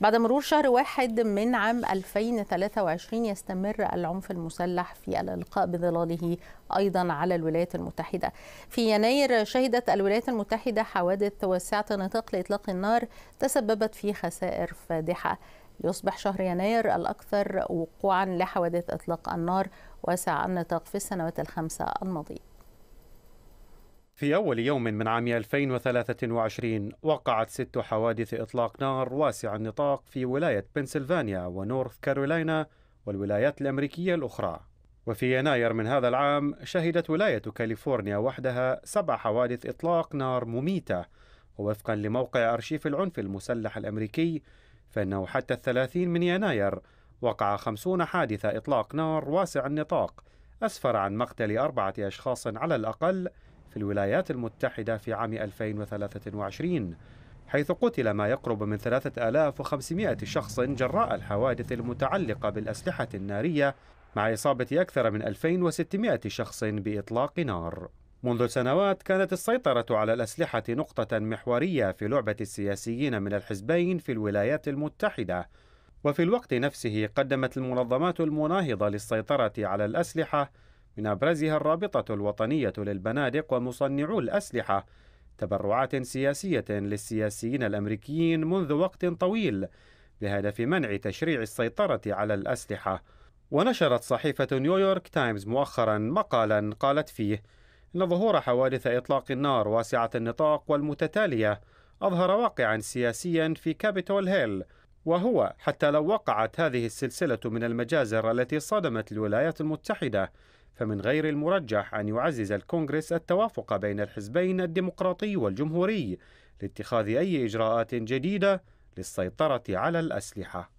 بعد مرور شهر واحد من عام 2023 يستمر العنف المسلح في الإلقاء بظلاله أيضا على الولايات المتحدة في يناير شهدت الولايات المتحدة حوادث واسعة نطاق لإطلاق النار تسببت في خسائر فادحة يصبح شهر يناير الأكثر وقوعا لحوادث إطلاق النار واسع النطاق في السنوات الخمسة الماضية في أول يوم من عام 2023 وقعت ست حوادث إطلاق نار واسع النطاق في ولاية بنسلفانيا ونورث كارولاينا والولايات الأمريكية الأخرى وفي يناير من هذا العام شهدت ولاية كاليفورنيا وحدها سبع حوادث إطلاق نار مميتة ووفقا لموقع أرشيف العنف المسلح الأمريكي فإنه حتى الثلاثين من يناير وقع خمسون حادثة إطلاق نار واسع النطاق أسفر عن مقتل أربعة أشخاص على الأقل الولايات المتحدة في عام 2023 حيث قتل ما يقرب من 3500 شخص جراء الحوادث المتعلقة بالأسلحة النارية مع إصابة أكثر من 2600 شخص بإطلاق نار منذ سنوات كانت السيطرة على الأسلحة نقطة محورية في لعبة السياسيين من الحزبين في الولايات المتحدة وفي الوقت نفسه قدمت المنظمات المناهضة للسيطرة على الأسلحة من أبرزها الرابطة الوطنية للبنادق ومصنعو الأسلحة تبرعات سياسية للسياسيين الأمريكيين منذ وقت طويل بهدف منع تشريع السيطرة على الأسلحة ونشرت صحيفة نيويورك تايمز مؤخرا مقالا قالت فيه إن ظهور حوادث إطلاق النار واسعة النطاق والمتتالية أظهر واقعا سياسيا في كابيتول هيل وهو حتى لو وقعت هذه السلسلة من المجازر التي صدمت الولايات المتحدة فمن غير المرجح أن يعزز الكونغرس التوافق بين الحزبين الديمقراطي والجمهوري لاتخاذ أي إجراءات جديدة للسيطرة على الأسلحة